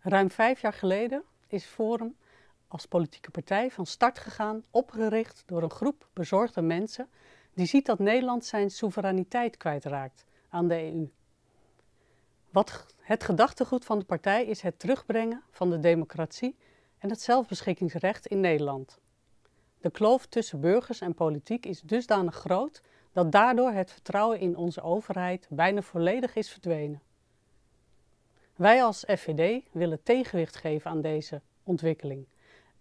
Ruim vijf jaar geleden is Forum als politieke partij van start gegaan, opgericht door een groep bezorgde mensen die ziet dat Nederland zijn soevereiniteit kwijtraakt aan de EU. Wat het gedachtegoed van de partij is het terugbrengen van de democratie en het zelfbeschikkingsrecht in Nederland. De kloof tussen burgers en politiek is dusdanig groot dat daardoor het vertrouwen in onze overheid bijna volledig is verdwenen. Wij als FVD willen tegenwicht geven aan deze ontwikkeling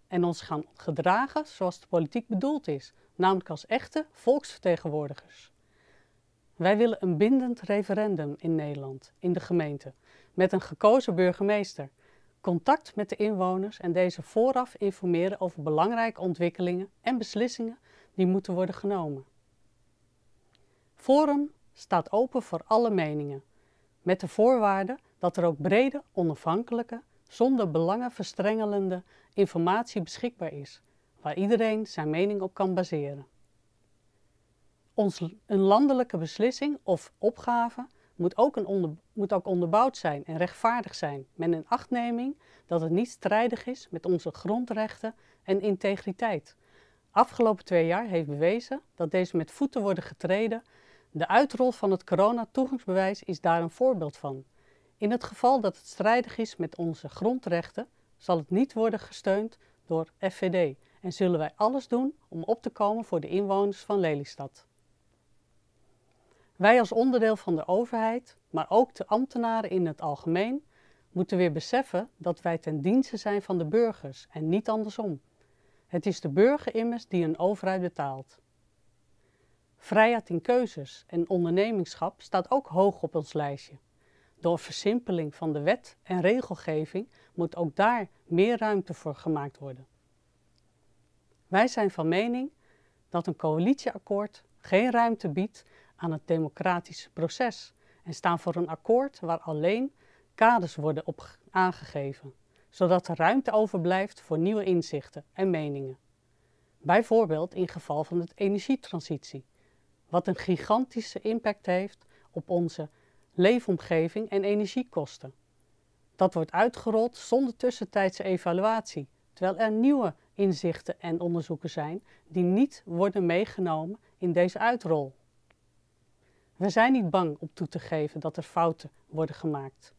en ons gaan gedragen zoals de politiek bedoeld is, namelijk als echte volksvertegenwoordigers. Wij willen een bindend referendum in Nederland, in de gemeente, met een gekozen burgemeester. Contact met de inwoners en deze vooraf informeren over belangrijke ontwikkelingen en beslissingen die moeten worden genomen. Forum staat open voor alle meningen, met de voorwaarden dat er ook brede, onafhankelijke, zonder belangen verstrengelende informatie beschikbaar is, waar iedereen zijn mening op kan baseren. Ons, een landelijke beslissing of opgave moet ook, een onder, moet ook onderbouwd zijn en rechtvaardig zijn, met een achtneming dat het niet strijdig is met onze grondrechten en integriteit. Afgelopen twee jaar heeft bewezen dat deze met voeten worden getreden. De uitrol van het corona-toegangsbewijs is daar een voorbeeld van. In het geval dat het strijdig is met onze grondrechten, zal het niet worden gesteund door FVD en zullen wij alles doen om op te komen voor de inwoners van Lelystad. Wij als onderdeel van de overheid, maar ook de ambtenaren in het algemeen, moeten weer beseffen dat wij ten dienste zijn van de burgers en niet andersom. Het is de burger immers die een overheid betaalt. Vrijheid in keuzes en ondernemingschap staat ook hoog op ons lijstje door versimpeling van de wet en regelgeving moet ook daar meer ruimte voor gemaakt worden. Wij zijn van mening dat een coalitieakkoord geen ruimte biedt aan het democratische proces en staan voor een akkoord waar alleen kaders worden op aangegeven, zodat er ruimte overblijft voor nieuwe inzichten en meningen. Bijvoorbeeld in geval van de energietransitie, wat een gigantische impact heeft op onze leefomgeving en energiekosten. Dat wordt uitgerold zonder tussentijdse evaluatie, terwijl er nieuwe inzichten en onderzoeken zijn die niet worden meegenomen in deze uitrol. We zijn niet bang om toe te geven dat er fouten worden gemaakt.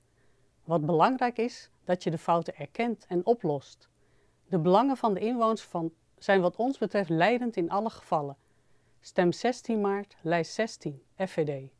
Wat belangrijk is, dat je de fouten erkent en oplost. De belangen van de inwoners van, zijn wat ons betreft leidend in alle gevallen. Stem 16 maart, lijst 16, FVD.